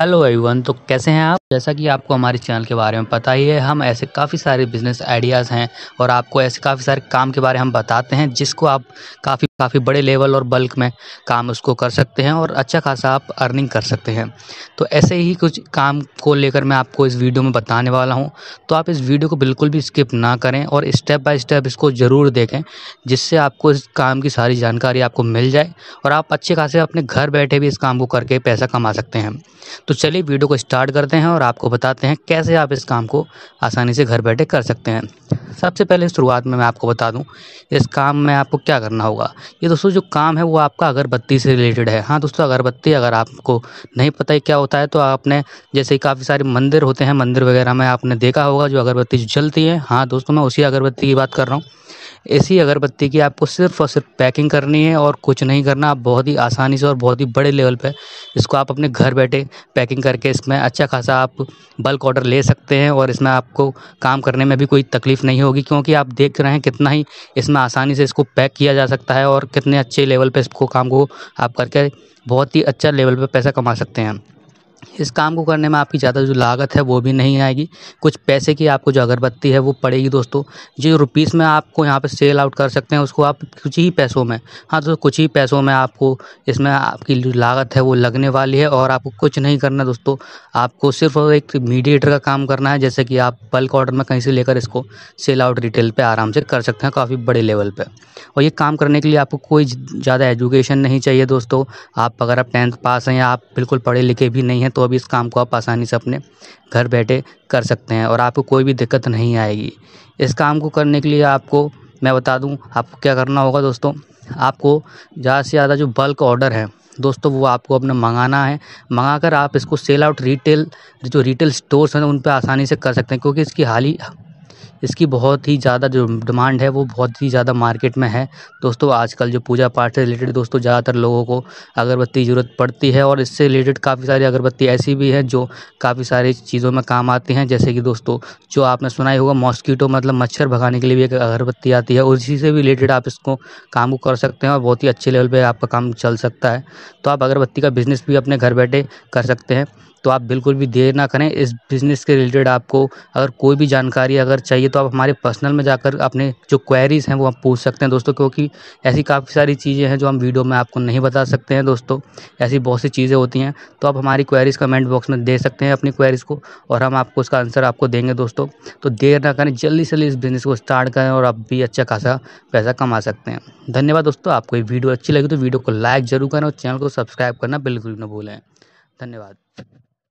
hello everyone तो कैसे हैं आप जैसा कि आपको हमारे चैनल के बारे में पता ही है हम ऐसे काफ़ी सारे बिजनेस आइडियाज़ हैं और आपको ऐसे काफ़ी सारे काम के बारे में हम बताते हैं जिसको आप काफ़ी काफ़ी बड़े लेवल और बल्क में काम उसको कर सकते हैं और अच्छा खासा आप अर्निंग कर सकते हैं तो ऐसे ही कुछ काम को लेकर मैं आपको इस वीडियो में बताने वाला हूं तो आप इस वीडियो को बिल्कुल भी स्किप ना करें और स्टेप बाय स्टेप इसको ज़रूर देखें जिससे आपको इस काम की सारी जानकारी आपको मिल जाए और आप अच्छे खासे अपने घर बैठे भी इस काम को करके पैसा कमा सकते हैं तो चलिए वीडियो को स्टार्ट करते हैं और आपको बताते हैं कैसे आप इस काम को आसानी से घर बैठे कर सकते हैं सबसे पहले शुरुआत में मैं आपको बता दूँ इस काम में आपको क्या करना होगा ये दोस्तों जो काम है वो आपका अगरबत्ती से रिलेटेड है हाँ दोस्तों अगरबत्ती अगर आपको नहीं पता है क्या होता है तो आपने जैसे काफ़ी सारे मंदिर होते हैं मंदिर वगैरह में आपने देखा होगा जो अगरबत्ती जलती है हाँ दोस्तों मैं उसी अगरबत्ती की बात कर रहा हूँ ऐसी अगरबत्ती की आपको सिर्फ और सिर्फ पैकिंग करनी है और कुछ नहीं करना आप बहुत ही आसानी से और बहुत ही बड़े लेवल पर इसको आप अपने घर बैठे पैकिंग करके इसमें अच्छा खासा आप बल्क ऑर्डर ले सकते हैं और इसमें आपको काम करने में भी कोई तकलीफ़ नहीं होगी क्योंकि आप देख रहे हैं कितना ही इसमें आसानी से इसको पैक किया जा सकता है और कितने अच्छे लेवल पर इसको काम को आप करके बहुत ही अच्छा लेवल पर पैसा कमा सकते हैं इस काम को करने में आपकी ज़्यादा जो लागत है वो भी नहीं आएगी कुछ पैसे की आपको जो अगरबत्ती है वो पड़ेगी दोस्तों जो रुपीज़ में आपको यहाँ पे सेल आउट कर सकते हैं उसको आप कुछ ही पैसों में हाँ दोस्तों कुछ ही पैसों में आपको इसमें आपकी जो लागत है वो लगने वाली है और आपको कुछ नहीं करना दोस्तों आपको सिर्फ एक मीडिएटर का काम करना है जैसे कि आप बल्क ऑर्डर में कहीं से लेकर इसको सेल आउट रिटेल पर आराम से कर सकते हैं काफ़ी बड़े लेवल पर और ये काम करने के लिए आपको कोई ज़्यादा एजुकेशन नहीं चाहिए दोस्तों आप अगर आप टेंथ पास हैं या आप बिल्कुल पढ़े लिखे भी नहीं हैं तो अब इस काम को आप आसानी से अपने घर बैठे कर सकते हैं और आपको कोई भी दिक्कत नहीं आएगी इस काम को करने के लिए आपको मैं बता दूं आपको क्या करना होगा दोस्तों आपको ज़्यादा से ज़्यादा जो बल्क ऑर्डर है दोस्तों वो आपको अपना मंगाना है मंगा कर आप इसको सेल आउट रिटेल जो रिटेल स्टोर्स हैं उन पर आसानी से कर सकते हैं क्योंकि इसकी हाल ही इसकी बहुत ही ज़्यादा जो डिमांड है वो बहुत ही ज़्यादा मार्केट में है दोस्तों आजकल जो पूजा पाठ से रिलेटेड दोस्तों ज़्यादातर लोगों को अगरबत्ती की ज़रूरत पड़ती है और इससे रिलेटेड काफ़ी सारी अगरबत्ती ऐसी भी हैं जो काफ़ी सारी चीज़ों में काम आती हैं जैसे कि दोस्तों जो आपने सुना ही होगा मॉस्कीटो मतलब मच्छर भगाने के लिए भी एक अगरबत्ती आती है उसी से भी रिलेटेड आप इसको काम को कर सकते हैं और बहुत ही अच्छे लेवल पर आपका काम चल सकता है तो आप अगरबत्ती का बिज़नेस भी अपने घर बैठे कर सकते हैं तो आप बिल्कुल भी देर ना करें इस बिज़नेस के रिलेटेड आपको अगर कोई भी जानकारी अगर चाहिए चाहिए तो आप हमारे पर्सनल में जाकर अपने जो क्वेरीज़ हैं वो आप पूछ सकते हैं दोस्तों क्योंकि ऐसी काफ़ी सारी चीज़ें हैं जो हम वीडियो में आपको नहीं बता सकते हैं दोस्तों ऐसी बहुत सी चीज़ें होती हैं तो आप हमारी क्वेरीज़ कमेंट बॉक्स में दे सकते हैं अपनी क्वेरीज़ को और हम आपको उसका आंसर आपको देंगे दोस्तों तो देर ना करें जल्दी से जल्दी इस बिज़नेस को स्टार्ट करें और आप भी अच्छा खासा पैसा कमा सकते हैं धन्यवाद दोस्तों आपको ये वीडियो अच्छी लगी तो वीडियो को लाइक जरूर करें और चैनल को सब्सक्राइब करना बिल्कुल ना भूलें धन्यवाद